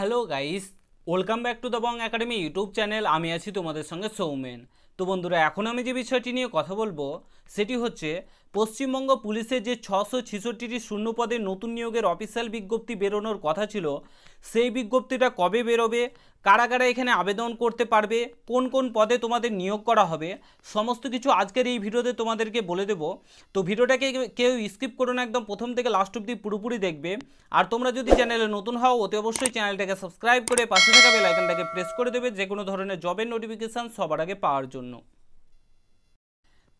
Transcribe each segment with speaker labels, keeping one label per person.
Speaker 1: hello guys welcome back to the Bong Academy YouTube channel আমি আছি তোমাদের সঙ্গে সৌমেন তো বন্ধুরা এখন আমি যে বিষয়টি নিয়ে কথা বলবো সেটি হচ্ছে পশ্চিমবঙ্গ পুলিশের যে ছশো ছেষট্টিটি শূন্যপদে নতুন নিয়োগের অফিসিয়াল বিজ্ঞপ্তি বেরোনোর কথা ছিল সেই বিজ্ঞপ্তিটা কবে বেরোবে কারা কারা এখানে আবেদন করতে পারবে কোন কোন পদে তোমাদের নিয়োগ করা হবে সমস্ত কিছু আজকের এই ভিডিওতে তোমাদেরকে বলে দেব তো ভিডিওটাকে কেউ স্কিপ করো না একদম প্রথম থেকে লাস্ট অব্দি পুরোপুরি দেখবে আর তোমরা যদি চ্যানেলে নতুন হও অতি অবশ্যই চ্যানেলটাকে সাবস্ক্রাইব করে পাশে থাকা বেলাইকানটাকে প্রেস করে দেবে যে কোনো ধরনের জবের নোটিফিকেশান সবার আগে পাওয়ার জন্য জন্য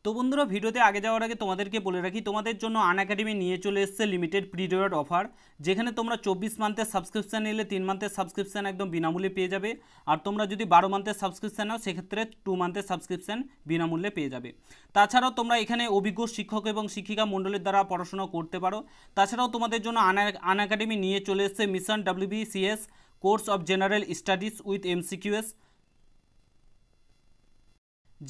Speaker 1: তো বন্ধুরা ভিডিওতে আগে যাওয়ার আগে তোমাদেরকে বলে রাখি তোমাদের জন্য আন একাডেমি নিয়ে চলে এসছে লিমিটেড পিরিয়ড অফার যেখানে তোমরা চব্বিশ মান্থের সাবস্ক্রিপশান নিলে তিন মান্থের সাবস্ক্রিপশান একদম বিনামূল্যে পেয়ে যাবে আর তোমরা যদি বারো মান্থের সাবস্ক্রিপশান নাও সেক্ষেত্রে টু মান্থের সাবস্ক্রিপশান বিনামূল্যে পেয়ে যাবে তাছাড়াও তোমরা এখানে অভিজ্ঞ শিক্ষক এবং শিক্ষিকা মণ্ডলের দ্বারা পড়াশোনা করতে পারো তাছাড়াও তোমাদের জন্য আন একাডেমি নিয়ে চলে এসছে mission WBCS course of general studies with MCQs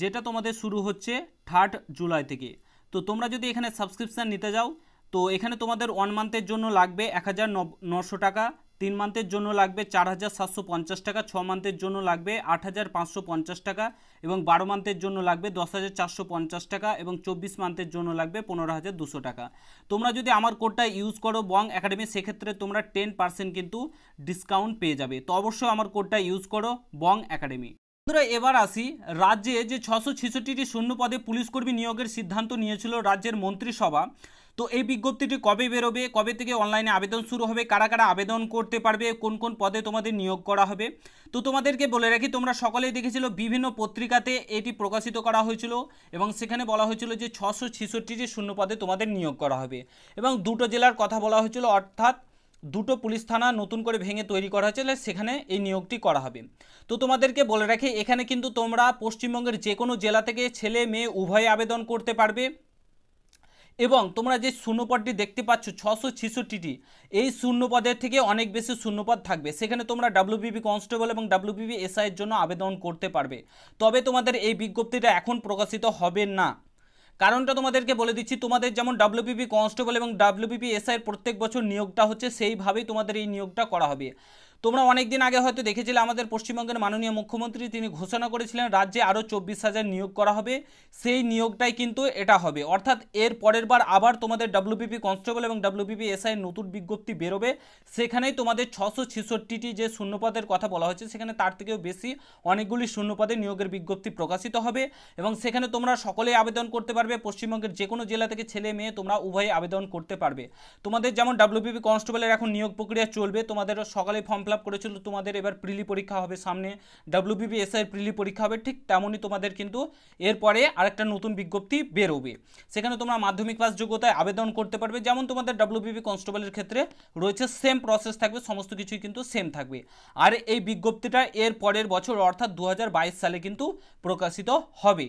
Speaker 1: যেটা তোমাদের শুরু হচ্ছে থার্ড জুলাই থেকে তো তোমরা যদি এখানে সাবস্ক্রিপশান নিতে যাও তো এখানে তোমাদের ওয়ান মান্থের জন্য লাগবে এক হাজার নশো টাকা তিন মান্থের জন্য লাগবে চার হাজার সাতশো পঞ্চাশ টাকা ছ মান্থের জন্য লাগবে আট হাজার পাঁচশো পঞ্চাশ টাকা এবং বারো মান্থের জন্য লাগবে দশ হাজার চারশো পঞ্চাশ টাকা এবং চব্বিশ মান্থের জন্য লাগবে পনেরো হাজার দুশো টাকা তোমরা যদি আমার কোডটা ইউজ করো বং একাডেমি সেক্ষেত্রে তোমরা টেন পার্সেন্ট কিন্তু ডিসকাউন্ট পেয়ে যাবে তো অবশ্যই আমার কোডটা ইউজ করো বং একাডেমি বন্ধুরা এবার আসি রাজ্যে যে ছশো ছেষট্টিটি শূন্যপদে পুলিশকর্মী নিয়োগের সিদ্ধান্ত নিয়েছিল রাজ্যের মন্ত্রিসভা তো এই বিজ্ঞপ্তিটি কবে বেরোবে কবে থেকে অনলাইনে আবেদন শুরু হবে কারা কারা আবেদন করতে পারবে কোন কোন পদে তোমাদের নিয়োগ করা হবে তো তোমাদেরকে বলে রাখি তোমরা সকলেই দেখেছিল বিভিন্ন পত্রিকাতে এটি প্রকাশিত করা হয়েছিল এবং সেখানে বলা হয়েছিল যে ছশো ছেষট্টিটি শূন্য পদে তোমাদের নিয়োগ করা হবে এবং দুটো জেলার কথা বলা হয়েছিল অর্থাৎ দুটো পুলিশ থানা নতুন করে ভেঙে তৈরি করা হয়েছে সেখানে এই নিয়োগটি করা হবে তো তোমাদেরকে বলে রাখি এখানে কিন্তু তোমরা পশ্চিমবঙ্গের যে কোনো জেলা থেকে ছেলে মেয়ে উভয়ে আবেদন করতে পারবে এবং তোমরা যে শূন্যপদটি দেখতে পাচ্ছ ছশো ছিষট্টিটি এই শূন্যপদের থেকে অনেক বেশি শূন্যপদ থাকবে সেখানে তোমরা ডাব্লিউবিবি কনস্টেবল এবং ডাব্লিউবিবি এসআইয়ের জন্য আবেদন করতে পারবে তবে তোমাদের এই বিজ্ঞপ্তিটা এখন প্রকাশিত হবে না কারণটা তোমাদেরকে বলে দিচ্ছি তোমাদের যেমন ডাব্লিউপিপি কনস্টেবল এবং ডাব্লিউপিপি এসআইয়ের প্রত্যেক বছর নিয়োগটা হচ্ছে সেইভাবেই তোমাদের এই নিয়োগটা করা হবে তোমরা অনেক দিন আগে হয়তো দেখেছিলে আমাদের পশ্চিমবঙ্গের মাননীয় মুখ্যমন্ত্রী তিনি ঘোষণা করেছিলেন রাজ্যে আরও চব্বিশ হাজার নিয়োগ করা হবে সেই নিয়োগটাই কিন্তু এটা হবে অর্থাৎ এর পরের বার আবার তোমাদের ডাব্লিউবিপি কনস্টেবল এবং ডাব্লিউবিপি এসআই নতুন বিজ্ঞপ্তি বেরোবে সেখানেই তোমাদের ছশো ছেষট্টিটি যে শূন্যপদের কথা বলা হয়েছে সেখানে তার থেকেও বেশি অনেকগুলি শূন্যপদে নিয়োগের বিজ্ঞপ্তি প্রকাশিত হবে এবং সেখানে তোমরা সকলেই আবেদন করতে পারবে পশ্চিমবঙ্গের যে কোনো জেলা থেকে ছেলে মেয়ে তোমরা উভয়ে আবেদন করতে পারবে তোমাদের যেমন ডাব্লিউবিপি কনস্টেবলের এখন নিয়োগ প্রক্রিয়া চলবে তোমাদের সকালে ফর্ম ফিল করেছিল তোমাদের এবার প্রিলি পরীক্ষা হবে সামনে ডাব্লিউবিবিএসআইয়ের প্রিলি পরীক্ষা হবে ঠিক তেমনই তোমাদের কিন্তু এরপরে আরেকটা নতুন বিজ্ঞপ্তি বেরোবে সেখানে তোমরা মাধ্যমিক পাস যোগ্যতায় আবেদন করতে পারবে যেমন তোমাদের ডাব্লিউবিবি কনস্টেবলের ক্ষেত্রে রয়েছে সেম প্রসেস থাকবে সমস্ত কিছুই কিন্তু সেম থাকবে আর এই বিজ্ঞপ্তিটা এর পরের বছর অর্থাৎ দু সালে কিন্তু প্রকাশিত হবে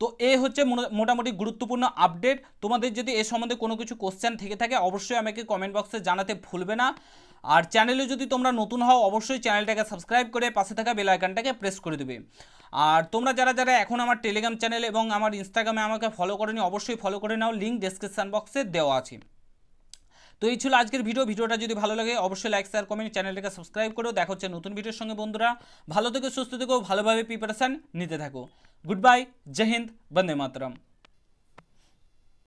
Speaker 1: তো এ হচ্ছে মোটামুটি গুরুত্বপূর্ণ আপডেট তোমাদের যদি এ সম্বন্ধে কোনো কিছু কোশ্চেন থেকে থাকে অবশ্যই আমাকে কমেন্ট বক্সে জানাতে ভুলবে না আর চ্যানেলে যদি তোমরা নতুন হও অবশ্যই চ্যানেলটাকে সাবস্ক্রাইব করে পাশে থাকা বেল আইকনটাকে প্রেস করে দেবে আর তোমরা যারা যারা এখন আমার টেলিগ্রাম চ্যানেল এবং আমার ইনস্টাগ্রামে আমাকে ফলো নি অবশ্যই ফলো করে নাও লিঙ্ক ডিসক্রিপশান বক্সে দেওয়া আছে তো এইছল আজকের ভিডিও ভিডিওটা যদি ভালো লাগে অবশ্যই লাইক শেয়ার কমেন্ট চ্যানেলটাকে সাবস্ক্রাইব করো দেখা হচ্ছে নতুন ভিডিওর সঙ্গে বন্ধুরা ভালো থেকে সুস্থ থেকে ভালো ভাবে प्रिपरेशन নিতে থাকো গুডবাই জয় হিন্দ বন্দে মাতরম